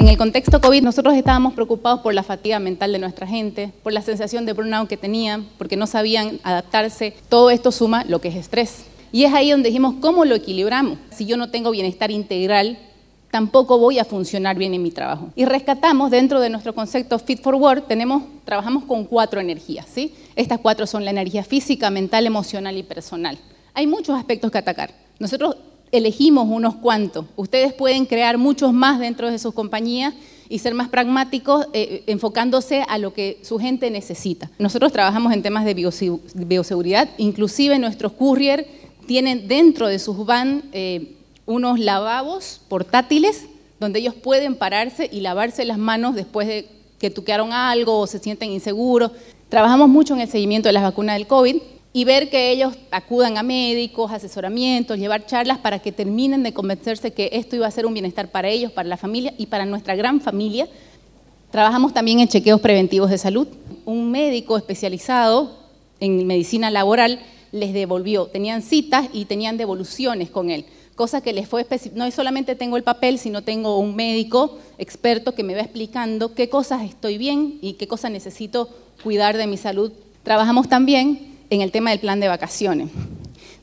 En el contexto COVID, nosotros estábamos preocupados por la fatiga mental de nuestra gente, por la sensación de burnout que tenían, porque no sabían adaptarse. Todo esto suma lo que es estrés. Y es ahí donde dijimos, ¿cómo lo equilibramos? Si yo no tengo bienestar integral, tampoco voy a funcionar bien en mi trabajo. Y rescatamos dentro de nuestro concepto Fit for Work, trabajamos con cuatro energías, ¿sí? Estas cuatro son la energía física, mental, emocional y personal. Hay muchos aspectos que atacar. Nosotros elegimos unos cuantos. Ustedes pueden crear muchos más dentro de sus compañías y ser más pragmáticos eh, enfocándose a lo que su gente necesita. Nosotros trabajamos en temas de bioseguridad, inclusive nuestros courier tienen dentro de sus van eh, unos lavabos portátiles donde ellos pueden pararse y lavarse las manos después de que tuquearon algo o se sienten inseguros. Trabajamos mucho en el seguimiento de las vacunas del COVID y ver que ellos acudan a médicos, asesoramientos, llevar charlas para que terminen de convencerse que esto iba a ser un bienestar para ellos, para la familia y para nuestra gran familia. Trabajamos también en chequeos preventivos de salud. Un médico especializado en medicina laboral les devolvió, tenían citas y tenían devoluciones con él, cosa que les fue no solamente tengo el papel, sino tengo un médico experto que me va explicando qué cosas estoy bien y qué cosas necesito cuidar de mi salud. Trabajamos también en el tema del plan de vacaciones.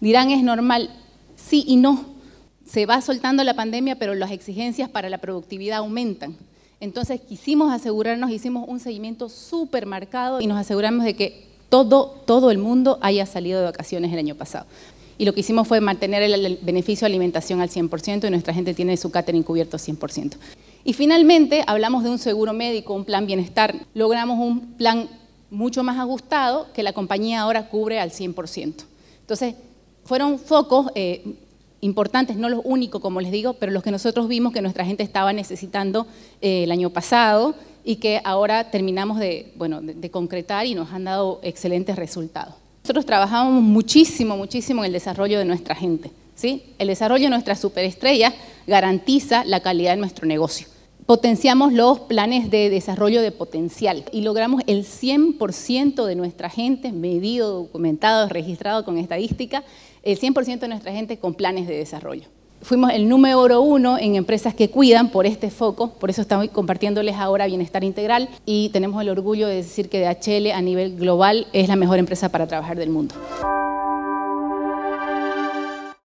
Dirán, es normal, sí y no. Se va soltando la pandemia, pero las exigencias para la productividad aumentan. Entonces quisimos asegurarnos, hicimos un seguimiento súper marcado y nos aseguramos de que todo, todo el mundo haya salido de vacaciones el año pasado. Y lo que hicimos fue mantener el beneficio de alimentación al 100% y nuestra gente tiene su catering cubierto 100%. Y finalmente hablamos de un seguro médico, un plan bienestar. Logramos un plan mucho más ajustado que la compañía ahora cubre al 100%. Entonces, fueron focos eh, importantes, no los únicos, como les digo, pero los que nosotros vimos que nuestra gente estaba necesitando eh, el año pasado y que ahora terminamos de, bueno, concretar y nos han dado excelentes resultados. Nosotros trabajamos muchísimo, muchísimo en el desarrollo de nuestra gente. ¿sí? El desarrollo de nuestras superestrellas garantiza la calidad de nuestro negocio potenciamos los planes de desarrollo de potencial y logramos el 100% de nuestra gente, medido, documentado, registrado con estadística, el 100% de nuestra gente con planes de desarrollo. Fuimos el número uno en empresas que cuidan por este foco, por eso estamos compartiéndoles ahora Bienestar Integral y tenemos el orgullo de decir que DHL a nivel global es la mejor empresa para trabajar del mundo.